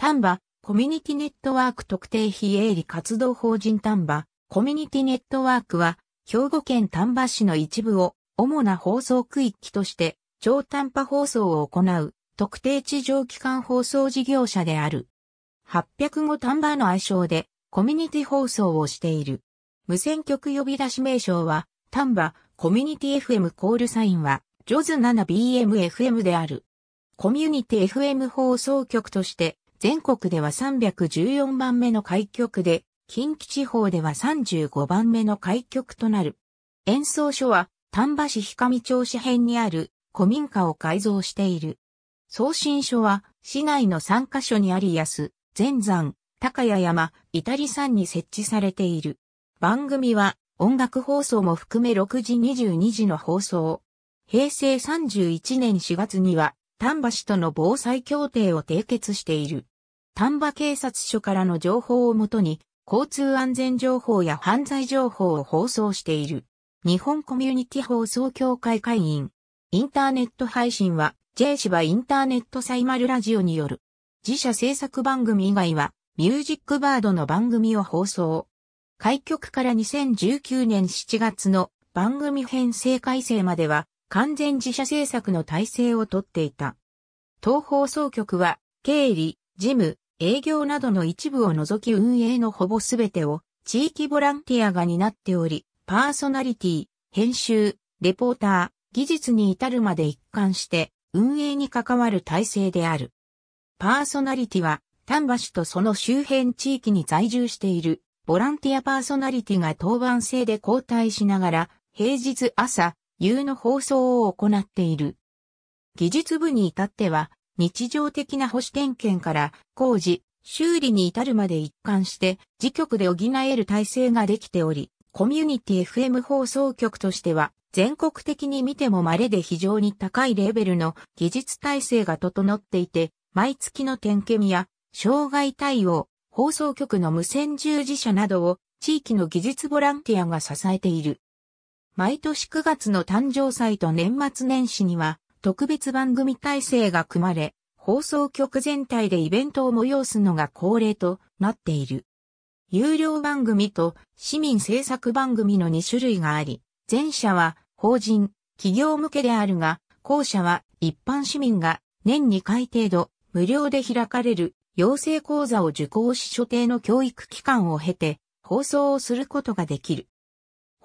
丹波、コミュニティネットワーク特定非営利活動法人丹波、コミュニティネットワークは、兵庫県丹波市の一部を、主な放送区域として、超丹波放送を行う、特定地上機関放送事業者である。805丹波の愛称で、コミュニティ放送をしている。無線局呼び出し名称は、丹波、コミュニティ FM コールサインは、ジョズ 7BMFM である。コミュニティ FM 放送局として、全国では314番目の開局で、近畿地方では35番目の開局となる。演奏所は、丹波市氷上町市辺にある古民家を改造している。送信所は、市内の3カ所にあり安、全山、高谷山、至り山に設置されている。番組は、音楽放送も含め6時22時の放送。平成31年4月には、丹波市との防災協定を締結している。丹波警察署からの情報をもとに、交通安全情報や犯罪情報を放送している。日本コミュニティ放送協会会員。インターネット配信は、J 芝インターネットサイマルラジオによる。自社制作番組以外は、ミュージックバードの番組を放送。開局から2019年7月の番組編成改正までは、完全自社制作の体制をとっていた。東放送局は、経理、事務、営業などの一部を除き運営のほぼすべてを地域ボランティアが担っており、パーソナリティ、編集、レポーター、技術に至るまで一貫して運営に関わる体制である。パーソナリティは、丹波市とその周辺地域に在住しているボランティアパーソナリティが当番制で交代しながら、平日朝、有の放送を行っている。技術部に至っては、日常的な保守点検から工事、修理に至るまで一貫して、自局で補える体制ができており、コミュニティ FM 放送局としては、全国的に見ても稀で非常に高いレベルの技術体制が整っていて、毎月の点検や、障害対応、放送局の無線従事者などを地域の技術ボランティアが支えている。毎年9月の誕生祭と年末年始には、特別番組体制が組まれ、放送局全体でイベントを催すのが恒例となっている。有料番組と市民制作番組の2種類があり、前者は法人、企業向けであるが、後者は一般市民が年2回程度無料で開かれる養成講座を受講し所定の教育機関を経て放送をすることができる。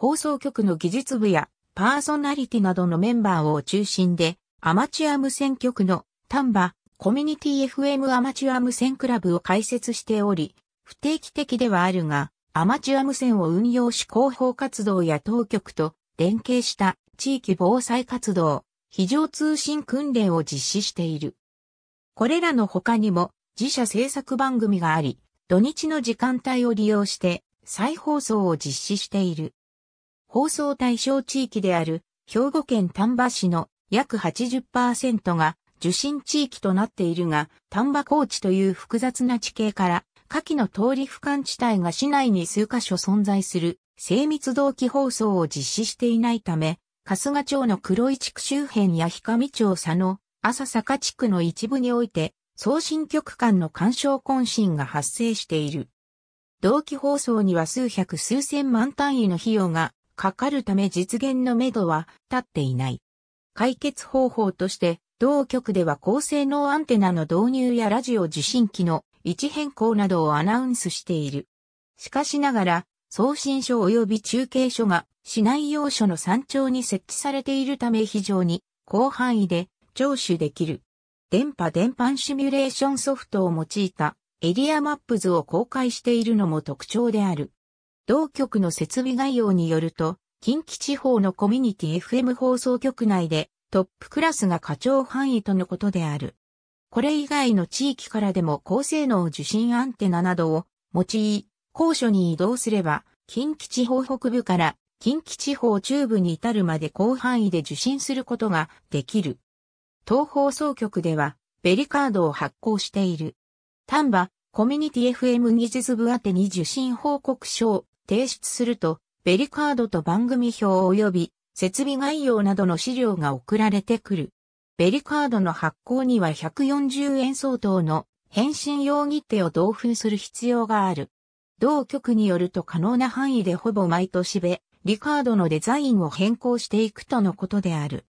放送局の技術部やパーソナリティなどのメンバーを中心で、アマチュア無線局の丹波コミュニティ FM アマチュア無線クラブを開設しており、不定期的ではあるが、アマチュア無線を運用し広報活動や当局と連携した地域防災活動、非常通信訓練を実施している。これらの他にも自社制作番組があり、土日の時間帯を利用して再放送を実施している。放送対象地域である兵庫県丹波市の約80%が受信地域となっているが、丹波高地という複雑な地形から、下記の通り俯瞰地帯が市内に数カ所存在する精密同期放送を実施していないため、春日町の黒井地区周辺や氷上町佐野、朝坂地区の一部において、送信局間の干渉渾身が発生している。同期放送には数百数千万単位の費用がかかるため実現のめどは立っていない。解決方法として、同局では高性能アンテナの導入やラジオ受信機の位置変更などをアナウンスしている。しかしながら、送信所及び中継所が市内要所の山頂に設置されているため非常に広範囲で聴取できる。電波電波シミュレーションソフトを用いたエリアマップ図を公開しているのも特徴である。同局の設備概要によると、近畿地方のコミュニティ FM 放送局内でトップクラスが課長範囲とのことである。これ以外の地域からでも高性能受信アンテナなどを用い、高所に移動すれば、近畿地方北部から近畿地方中部に至るまで広範囲で受信することができる。東放送局では、ベリカードを発行している。丹波、コミュニティ FM 技術部宛に受信報告書を提出すると、ベリカードと番組表及び設備概要などの資料が送られてくる。ベリカードの発行には140円相当の返信用切手を同封する必要がある。同局によると可能な範囲でほぼ毎年ベリカードのデザインを変更していくとのことである。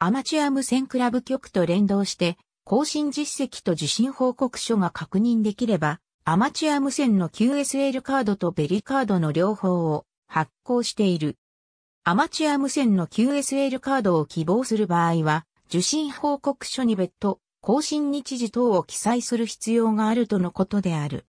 アマチュア無線クラブ局と連動して、更新実績と受信報告書が確認できれば、アマチュア無線の QSL カードとベリカードの両方を発行している。アマチュア無線の QSL カードを希望する場合は、受信報告書に別途、更新日時等を記載する必要があるとのことである。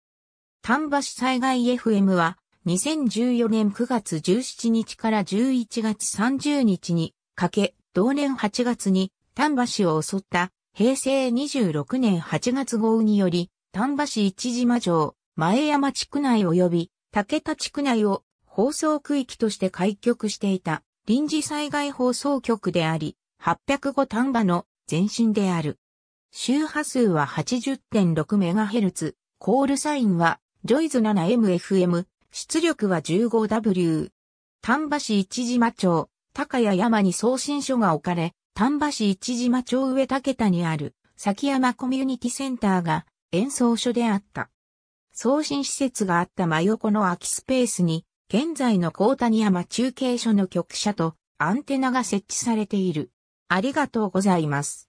丹波市災害 FM は、2014年9月17日から11月30日にかけ、同年8月に丹波市を襲った平成26年8月豪雨により、丹波市一島城、前山地区内及び竹田地区内を放送区域として開局していた臨時災害放送局であり、805丹波の前身である。周波数は 80.6MHz、コールサインはジョイズ 7MFM、出力は 15W。丹波市一島町、高谷山に送信所が置かれ、丹波市一島町上竹田にある、崎山コミュニティセンターが演奏所であった。送信施設があった真横の空きスペースに、現在の高谷山中継所の局舎とアンテナが設置されている。ありがとうございます。